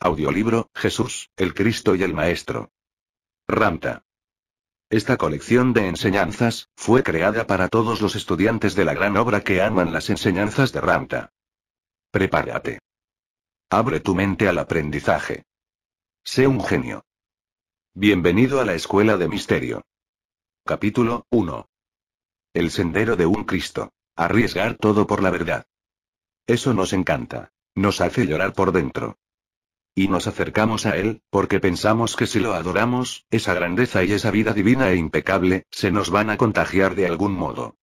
Audiolibro, Jesús, el Cristo y el Maestro. Ramta. Esta colección de enseñanzas, fue creada para todos los estudiantes de la gran obra que aman las enseñanzas de Ramta. Prepárate. Abre tu mente al aprendizaje. Sé un genio. Bienvenido a la Escuela de Misterio. Capítulo 1. El sendero de un Cristo. Arriesgar todo por la verdad. Eso nos encanta. Nos hace llorar por dentro. Y nos acercamos a Él, porque pensamos que si lo adoramos, esa grandeza y esa vida divina e impecable, se nos van a contagiar de algún modo.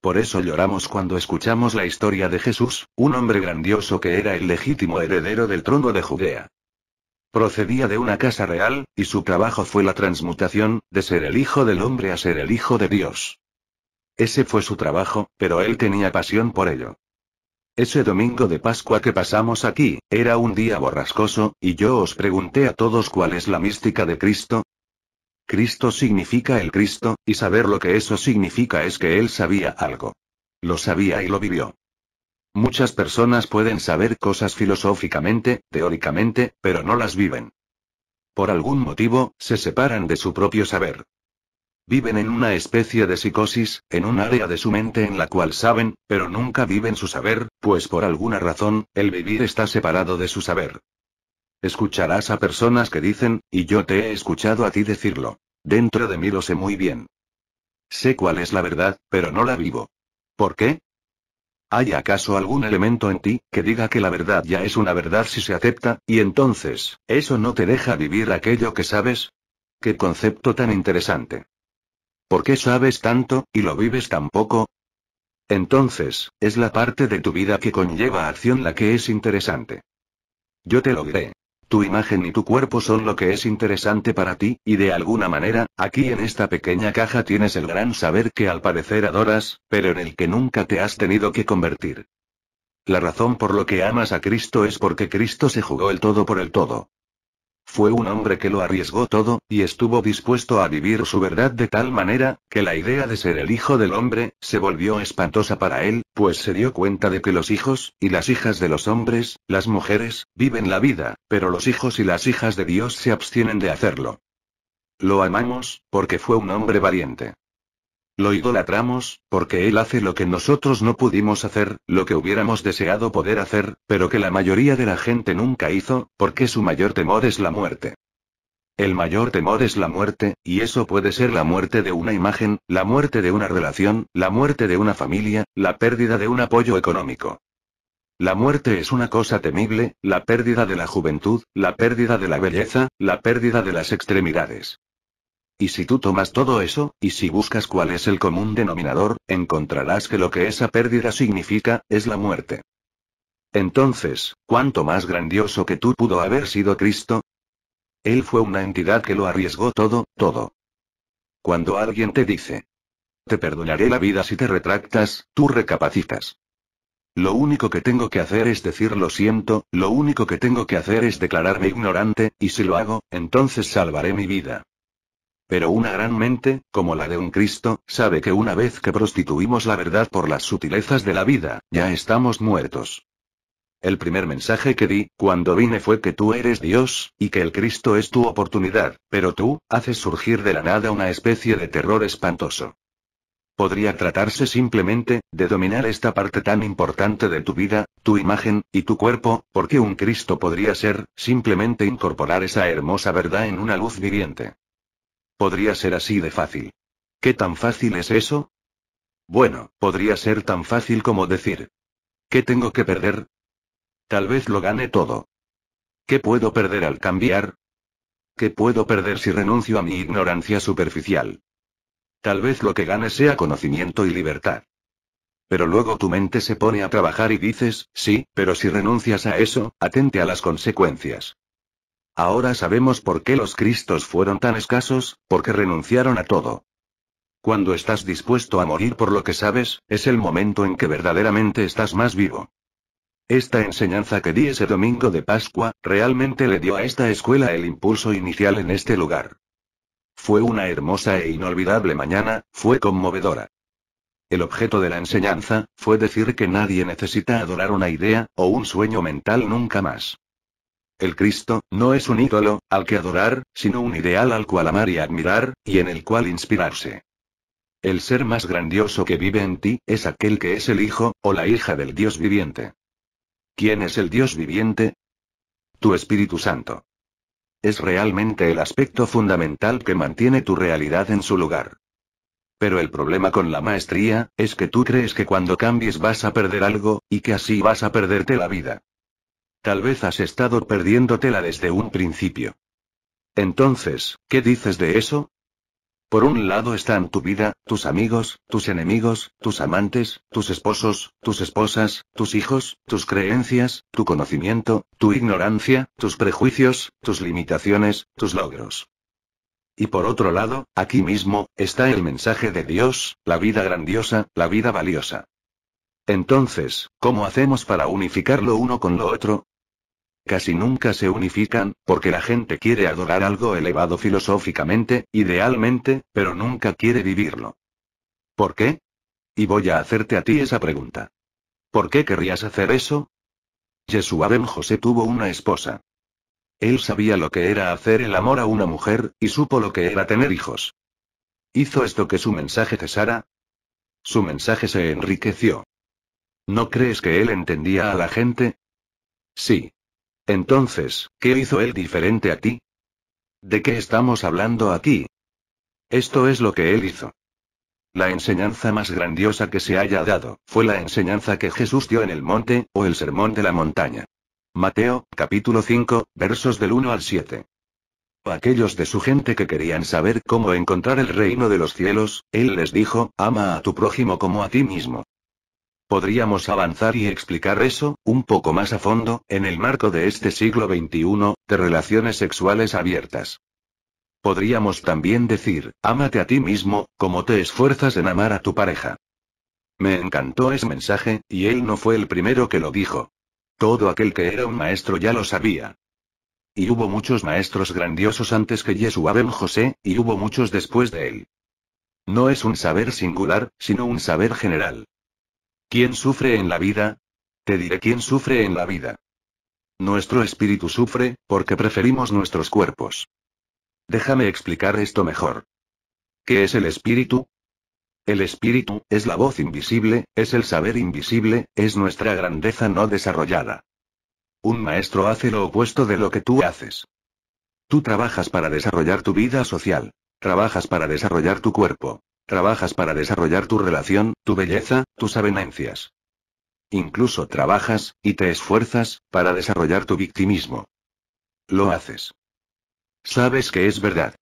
Por eso lloramos cuando escuchamos la historia de Jesús, un hombre grandioso que era el legítimo heredero del trono de Judea. Procedía de una casa real, y su trabajo fue la transmutación, de ser el Hijo del Hombre a ser el Hijo de Dios. Ese fue su trabajo, pero él tenía pasión por ello. Ese domingo de Pascua que pasamos aquí, era un día borrascoso, y yo os pregunté a todos cuál es la mística de Cristo. Cristo significa el Cristo, y saber lo que eso significa es que él sabía algo. Lo sabía y lo vivió. Muchas personas pueden saber cosas filosóficamente, teóricamente, pero no las viven. Por algún motivo, se separan de su propio saber. Viven en una especie de psicosis, en un área de su mente en la cual saben, pero nunca viven su saber, pues por alguna razón, el vivir está separado de su saber. Escucharás a personas que dicen, y yo te he escuchado a ti decirlo. Dentro de mí lo sé muy bien. Sé cuál es la verdad, pero no la vivo. ¿Por qué? ¿Hay acaso algún elemento en ti que diga que la verdad ya es una verdad si se acepta, y entonces, eso no te deja vivir aquello que sabes? ¡Qué concepto tan interesante! ¿Por qué sabes tanto, y lo vives tan poco? Entonces, es la parte de tu vida que conlleva acción la que es interesante. Yo te lo diré. Tu imagen y tu cuerpo son lo que es interesante para ti, y de alguna manera, aquí en esta pequeña caja tienes el gran saber que al parecer adoras, pero en el que nunca te has tenido que convertir. La razón por lo que amas a Cristo es porque Cristo se jugó el todo por el todo. Fue un hombre que lo arriesgó todo, y estuvo dispuesto a vivir su verdad de tal manera, que la idea de ser el hijo del hombre, se volvió espantosa para él, pues se dio cuenta de que los hijos, y las hijas de los hombres, las mujeres, viven la vida, pero los hijos y las hijas de Dios se abstienen de hacerlo. Lo amamos, porque fue un hombre valiente. Lo idolatramos, porque Él hace lo que nosotros no pudimos hacer, lo que hubiéramos deseado poder hacer, pero que la mayoría de la gente nunca hizo, porque su mayor temor es la muerte. El mayor temor es la muerte, y eso puede ser la muerte de una imagen, la muerte de una relación, la muerte de una familia, la pérdida de un apoyo económico. La muerte es una cosa temible, la pérdida de la juventud, la pérdida de la belleza, la pérdida de las extremidades. Y si tú tomas todo eso, y si buscas cuál es el común denominador, encontrarás que lo que esa pérdida significa, es la muerte. Entonces, ¿cuánto más grandioso que tú pudo haber sido Cristo? Él fue una entidad que lo arriesgó todo, todo. Cuando alguien te dice, te perdonaré la vida si te retractas, tú recapacitas. Lo único que tengo que hacer es decir lo siento, lo único que tengo que hacer es declararme ignorante, y si lo hago, entonces salvaré mi vida. Pero una gran mente, como la de un Cristo, sabe que una vez que prostituimos la verdad por las sutilezas de la vida, ya estamos muertos. El primer mensaje que di, cuando vine, fue que tú eres Dios, y que el Cristo es tu oportunidad, pero tú, haces surgir de la nada una especie de terror espantoso. Podría tratarse simplemente, de dominar esta parte tan importante de tu vida, tu imagen, y tu cuerpo, porque un Cristo podría ser, simplemente incorporar esa hermosa verdad en una luz viviente. Podría ser así de fácil. ¿Qué tan fácil es eso? Bueno, podría ser tan fácil como decir. ¿Qué tengo que perder? Tal vez lo gane todo. ¿Qué puedo perder al cambiar? ¿Qué puedo perder si renuncio a mi ignorancia superficial? Tal vez lo que gane sea conocimiento y libertad. Pero luego tu mente se pone a trabajar y dices, sí, pero si renuncias a eso, atente a las consecuencias. Ahora sabemos por qué los cristos fueron tan escasos, porque renunciaron a todo. Cuando estás dispuesto a morir por lo que sabes, es el momento en que verdaderamente estás más vivo. Esta enseñanza que di ese domingo de Pascua, realmente le dio a esta escuela el impulso inicial en este lugar. Fue una hermosa e inolvidable mañana, fue conmovedora. El objeto de la enseñanza, fue decir que nadie necesita adorar una idea, o un sueño mental nunca más. El Cristo, no es un ídolo, al que adorar, sino un ideal al cual amar y admirar, y en el cual inspirarse. El ser más grandioso que vive en ti, es aquel que es el Hijo, o la hija del Dios viviente. ¿Quién es el Dios viviente? Tu Espíritu Santo. Es realmente el aspecto fundamental que mantiene tu realidad en su lugar. Pero el problema con la maestría, es que tú crees que cuando cambies vas a perder algo, y que así vas a perderte la vida. Tal vez has estado perdiéndotela desde un principio. Entonces, ¿qué dices de eso? Por un lado están tu vida, tus amigos, tus enemigos, tus amantes, tus esposos, tus esposas, tus hijos, tus creencias, tu conocimiento, tu ignorancia, tus prejuicios, tus limitaciones, tus logros. Y por otro lado, aquí mismo, está el mensaje de Dios, la vida grandiosa, la vida valiosa. Entonces, ¿cómo hacemos para unificar lo uno con lo otro? casi nunca se unifican, porque la gente quiere adorar algo elevado filosóficamente, idealmente, pero nunca quiere vivirlo. ¿Por qué? Y voy a hacerte a ti esa pregunta. ¿Por qué querrías hacer eso? Yeshua Ben José tuvo una esposa. Él sabía lo que era hacer el amor a una mujer, y supo lo que era tener hijos. ¿Hizo esto que su mensaje cesara? Su mensaje se enriqueció. ¿No crees que él entendía a la gente? Sí. Entonces, ¿qué hizo él diferente a ti? ¿De qué estamos hablando aquí? Esto es lo que él hizo. La enseñanza más grandiosa que se haya dado, fue la enseñanza que Jesús dio en el monte, o el sermón de la montaña. Mateo, capítulo 5, versos del 1 al 7. Aquellos de su gente que querían saber cómo encontrar el reino de los cielos, él les dijo, ama a tu prójimo como a ti mismo. Podríamos avanzar y explicar eso, un poco más a fondo, en el marco de este siglo XXI, de relaciones sexuales abiertas. Podríamos también decir, ámate a ti mismo, como te esfuerzas en amar a tu pareja. Me encantó ese mensaje, y él no fue el primero que lo dijo. Todo aquel que era un maestro ya lo sabía. Y hubo muchos maestros grandiosos antes que Yeshua Ben José, y hubo muchos después de él. No es un saber singular, sino un saber general. ¿Quién sufre en la vida? Te diré quién sufre en la vida. Nuestro espíritu sufre, porque preferimos nuestros cuerpos. Déjame explicar esto mejor. ¿Qué es el espíritu? El espíritu, es la voz invisible, es el saber invisible, es nuestra grandeza no desarrollada. Un maestro hace lo opuesto de lo que tú haces. Tú trabajas para desarrollar tu vida social. Trabajas para desarrollar tu cuerpo. Trabajas para desarrollar tu relación, tu belleza, tus avenencias. Incluso trabajas, y te esfuerzas, para desarrollar tu victimismo. Lo haces. Sabes que es verdad.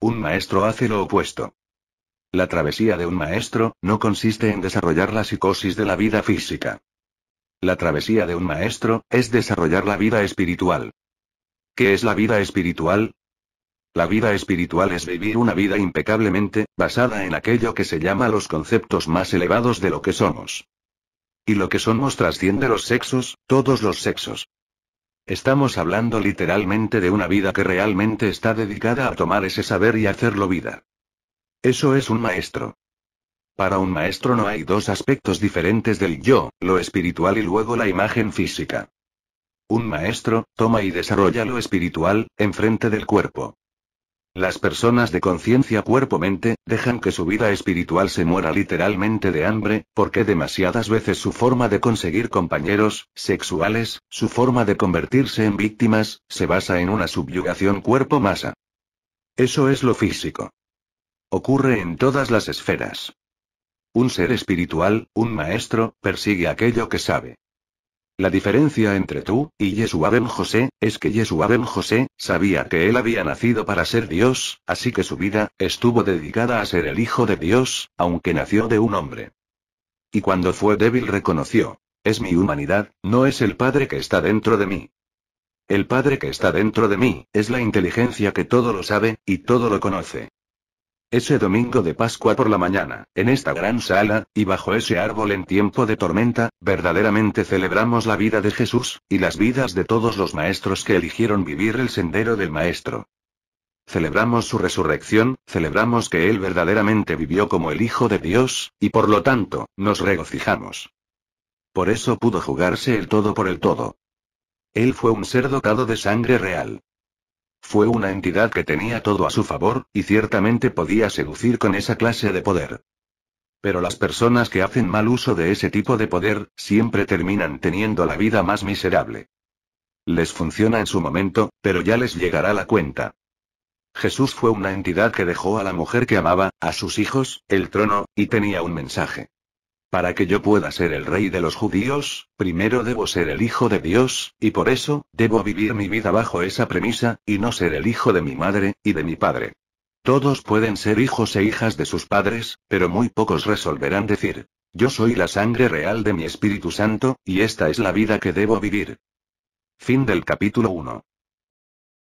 Un maestro hace lo opuesto. La travesía de un maestro no consiste en desarrollar la psicosis de la vida física. La travesía de un maestro es desarrollar la vida espiritual. ¿Qué es la vida espiritual? La vida espiritual es vivir una vida impecablemente, basada en aquello que se llama los conceptos más elevados de lo que somos. Y lo que somos trasciende los sexos, todos los sexos. Estamos hablando literalmente de una vida que realmente está dedicada a tomar ese saber y hacerlo vida. Eso es un maestro. Para un maestro no hay dos aspectos diferentes del yo, lo espiritual y luego la imagen física. Un maestro, toma y desarrolla lo espiritual, enfrente del cuerpo. Las personas de conciencia cuerpo-mente, dejan que su vida espiritual se muera literalmente de hambre, porque demasiadas veces su forma de conseguir compañeros, sexuales, su forma de convertirse en víctimas, se basa en una subyugación cuerpo-masa. Eso es lo físico. Ocurre en todas las esferas. Un ser espiritual, un maestro, persigue aquello que sabe. La diferencia entre tú y Yeshua José es que Yeshua José sabía que él había nacido para ser Dios, así que su vida estuvo dedicada a ser el Hijo de Dios, aunque nació de un hombre. Y cuando fue débil reconoció, es mi humanidad, no es el Padre que está dentro de mí. El Padre que está dentro de mí es la inteligencia que todo lo sabe, y todo lo conoce ese domingo de Pascua por la mañana, en esta gran sala, y bajo ese árbol en tiempo de tormenta, verdaderamente celebramos la vida de Jesús, y las vidas de todos los maestros que eligieron vivir el sendero del Maestro. Celebramos su resurrección, celebramos que Él verdaderamente vivió como el Hijo de Dios, y por lo tanto, nos regocijamos. Por eso pudo jugarse el todo por el todo. Él fue un ser dotado de sangre real. Fue una entidad que tenía todo a su favor, y ciertamente podía seducir con esa clase de poder. Pero las personas que hacen mal uso de ese tipo de poder, siempre terminan teniendo la vida más miserable. Les funciona en su momento, pero ya les llegará la cuenta. Jesús fue una entidad que dejó a la mujer que amaba, a sus hijos, el trono, y tenía un mensaje. Para que yo pueda ser el rey de los judíos, primero debo ser el hijo de Dios, y por eso, debo vivir mi vida bajo esa premisa, y no ser el hijo de mi madre, y de mi padre. Todos pueden ser hijos e hijas de sus padres, pero muy pocos resolverán decir, yo soy la sangre real de mi Espíritu Santo, y esta es la vida que debo vivir. Fin del capítulo 1.